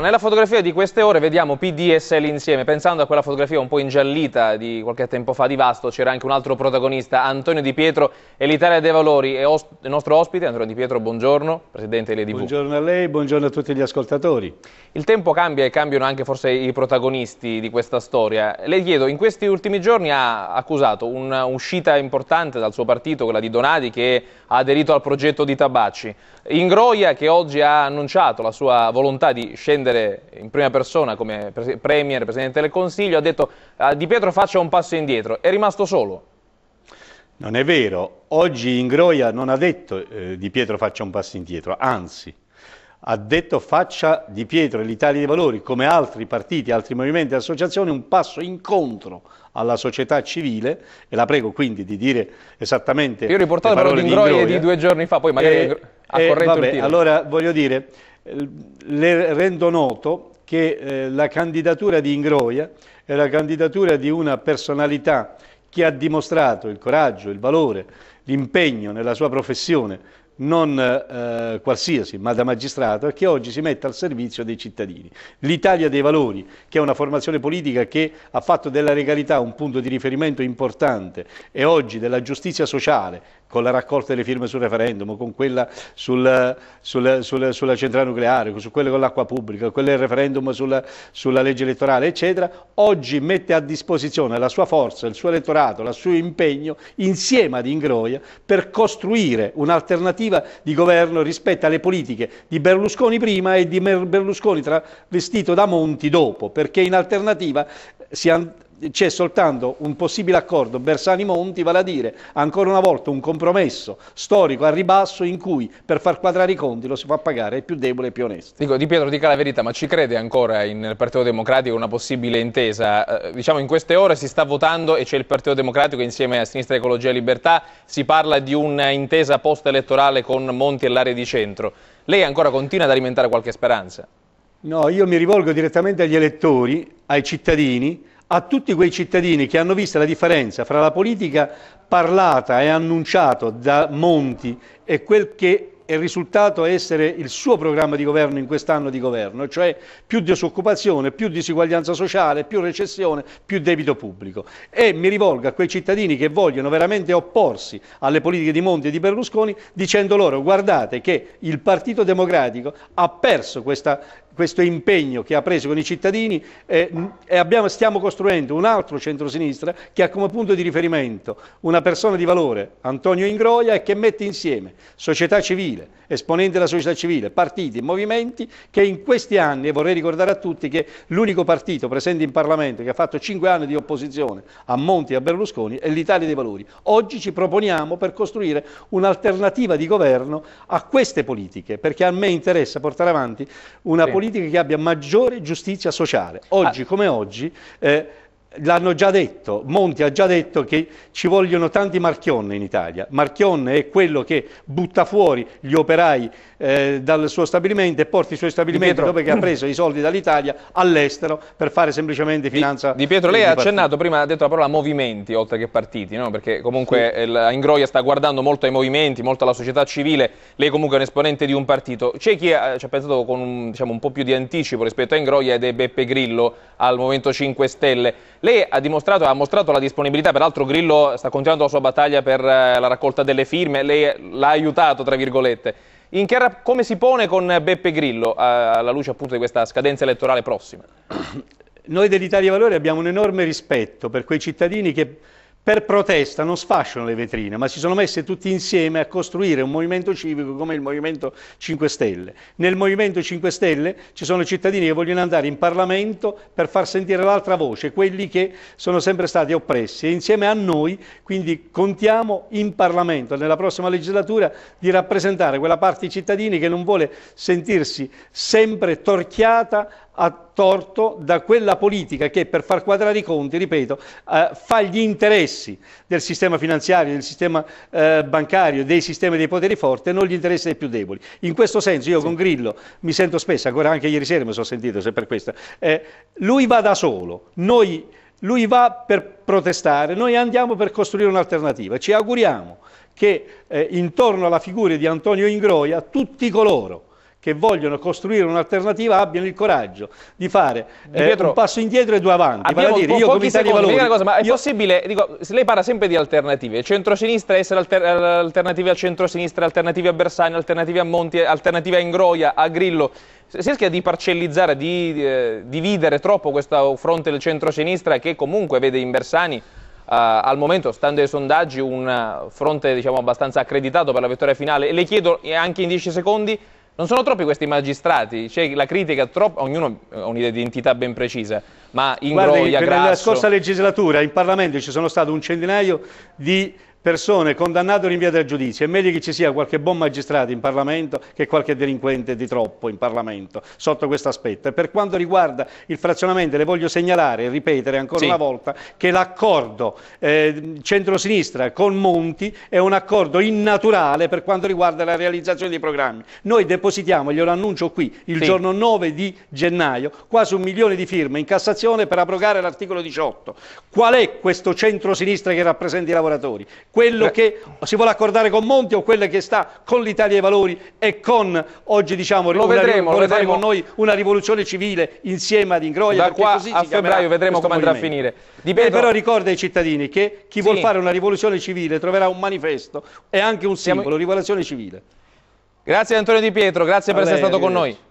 Nella fotografia di queste ore vediamo PD e SL insieme, pensando a quella fotografia un po' ingiallita di qualche tempo fa di Vasto, c'era anche un altro protagonista, Antonio Di Pietro e l'Italia dei Valori, e il nostro ospite Antonio Di Pietro, buongiorno, Presidente dell'EDV. Buongiorno a lei, buongiorno a tutti gli ascoltatori. Il tempo cambia e cambiano anche forse i protagonisti di questa storia. Le chiedo, in questi ultimi giorni ha accusato un'uscita importante dal suo partito, quella di Donati, che ha aderito al progetto di Tabacci, Ingroia che oggi ha annunciato la sua volontà di scendere prendere in prima persona come pre Premier, Presidente del Consiglio, ha detto uh, Di Pietro faccia un passo indietro, è rimasto solo. Non è vero, oggi Ingroia non ha detto eh, Di Pietro faccia un passo indietro, anzi ha detto faccia Di Pietro e l'Italia dei Valori, come altri partiti, altri movimenti e associazioni, un passo incontro alla società civile e la prego quindi di dire esattamente Io ho riportato le parole però di Ingroia, di due giorni fa, poi magari e, ha corretto vabbè, il tiro. Allora voglio dire, le rendo noto che eh, la candidatura di Ingroia è la candidatura di una personalità che ha dimostrato il coraggio, il valore, l'impegno nella sua professione non eh, qualsiasi, ma da magistrato, e che oggi si mette al servizio dei cittadini. L'Italia dei Valori, che è una formazione politica che ha fatto della legalità un punto di riferimento importante e oggi della giustizia sociale, con la raccolta delle firme sul referendum, con quella sul, sul, sul, sulla centrale nucleare, su quelle con l'acqua pubblica, quelle del referendum sulla, sulla, legge elettorale, eccetera, oggi mette a disposizione la sua forza, il suo elettorato, il suo impegno insieme ad Ingroia per costruire un'alternativa complessiva di governo rispetto alle politiche di Berlusconi prima e di Berlusconi travestito da Monti dopo, perché in alternativa si c'è soltanto un possibile accordo Bersani-Monti, vale a dire ancora una volta un compromesso storico a ribasso in cui per far quadrare i conti lo si fa pagare ai più debole e più onesto. Dico, di Pietro dica la verità, ma ci crede ancora in, nel Partito Democratico una possibile intesa? Eh, diciamo in queste ore si sta votando e c'è il Partito Democratico insieme a Sinistra Ecologia e Libertà, si parla di un'intesa post-elettorale con Monti e l'area di centro. Lei ancora continua ad alimentare qualche speranza? No, io mi rivolgo direttamente agli elettori, ai cittadini, a tutti quei cittadini che hanno visto la differenza fra la politica parlata e annunciata da Monti e quel che e risultato essere il suo programma di governo in quest'anno di governo, cioè più disoccupazione, più disuguaglianza sociale, più recessione, più debito pubblico. E mi rivolgo a quei cittadini che vogliono veramente opporsi alle politiche di Monti e di Berlusconi dicendo loro guardate che il Partito Democratico ha perso questa questo impegno che ha preso con i cittadini eh, e abbiamo, stiamo costruendo un altro centrosinistra che ha come punto di riferimento una persona di valore, Antonio Ingroia, e che mette insieme società civile, civile, esponenti della società civile, partiti, movimenti che in questi anni, e vorrei ricordare a tutti che l'unico partito presente in Parlamento che ha fatto cinque anni di opposizione a Monti e a Berlusconi è l'Italia dei Valori. Oggi ci proponiamo per costruire un'alternativa di governo a queste politiche, perché a me interessa portare avanti una sì. politica che abbia maggiore giustizia sociale. Oggi ah. come oggi... Eh, l'hanno già detto, Monti ha già detto che ci vogliono tanti Marchionne in Italia. Marchionne è quello che butta fuori gli operai eh, dal suo stabilimento e porta i suoi stabilimenti dopo che ha preso i soldi dall'Italia all'estero per fare semplicemente finanza. Di, di Pietro, lei di ha accennato prima, ha detto la parola movimenti oltre che partiti, no? perché comunque sì. Eh, Ingroia sta guardando molto ai movimenti, molto alla società civile, lei comunque è un esponente di un partito. C'è chi ha, eh, ci ha pensato con un, diciamo, un po' più di anticipo rispetto a Ingroia ed è Beppe Grillo al Movimento 5 Stelle. Lei ha dimostrato, ha mostrato la disponibilità, peraltro Grillo sta continuando la sua battaglia per eh, la raccolta delle firme, lei l'ha aiutato, tra virgolette. Chiara, come si pone con Beppe Grillo eh, alla luce appunto di questa scadenza elettorale prossima? Noi dell'Italia Valori abbiamo un enorme rispetto per quei cittadini che per protesta non sfasciano le vetrine, ma si sono messe tutti insieme a costruire un movimento civico come il Movimento 5 Stelle. Nel Movimento 5 Stelle ci sono cittadini che vogliono andare in Parlamento per far sentire l'altra voce, quelli che sono sempre stati oppressi e insieme a noi quindi contiamo in Parlamento nella prossima legislatura di rappresentare quella parte di cittadini che non vuole sentirsi sempre torchiata a storto da quella politica che per far quadrare i conti, ripeto, eh, fa gli interessi del sistema finanziario, del sistema eh, bancario, dei sistemi dei poteri forti e non gli interessi dei più deboli. In questo senso io sì. con Grillo mi sento spesso, ancora anche ieri sera mi sono sentito se per questo, eh, lui va da solo, noi, lui va per protestare, noi andiamo per costruire un'alternativa. Ci auguriamo che eh, intorno alla figura di Antonio Ingroia tutti coloro che vogliono costruire un'alternativa abbiano il coraggio di fare eh, Pietro, un passo indietro e due avanti. Vale dire, po io come Italia Valori... Cosa, ma è io... possibile, dico, lei parla sempre di alternative, centrosinistra essere alter, alternative al centrosinistra, alternative a Bersani, alternative a Monti, alternative a Ingroia, a Grillo. Si rischia di parcellizzare, di eh, dividere troppo questo fronte del centrosinistra che comunque vede in Bersani Uh, al momento, stando ai sondaggi, un fronte diciamo, abbastanza accreditato per la vittoria finale. Le chiedo anche in 10 secondi non sono troppi questi magistrati, c'è la critica, troppo, ognuno ha un'identità ben precisa, ma in Guardi, Groglia, Grasso... Nella scorsa legislatura in Parlamento ci sono stato un centinaio di persone condannate o rinviate al giudizio. È meglio che ci sia qualche buon magistrato in Parlamento che qualche delinquente di troppo in Parlamento, sotto questo aspetto. E per quanto riguarda il frazionamento, le voglio segnalare e ripetere ancora sì. una volta che l'accordo eh, centrosinistra con Monti è un accordo innaturale per quanto riguarda la realizzazione dei programmi. Noi depositiamo, glielo annuncio qui, il sì. giorno 9 di gennaio, quasi un milione di firme in Cassazione per abrogare l'articolo 18. Qual è questo centrosinistra che rappresenta i lavoratori? quello Beh. che si vuole accordare con Monti o quello che sta con l'Italia dei Valori e con oggi diciamo lo vedremo, una, lo vedremo. con noi una rivoluzione civile insieme ad Ingroia da qua a febbraio vedremo come andrà a finire eh, Pedro... però ricorda ai cittadini che chi sì. vuol fare una rivoluzione civile troverà un manifesto e anche un simbolo, Siamo... rivoluzione civile grazie Antonio Di Pietro, grazie a per lei, essere stato con noi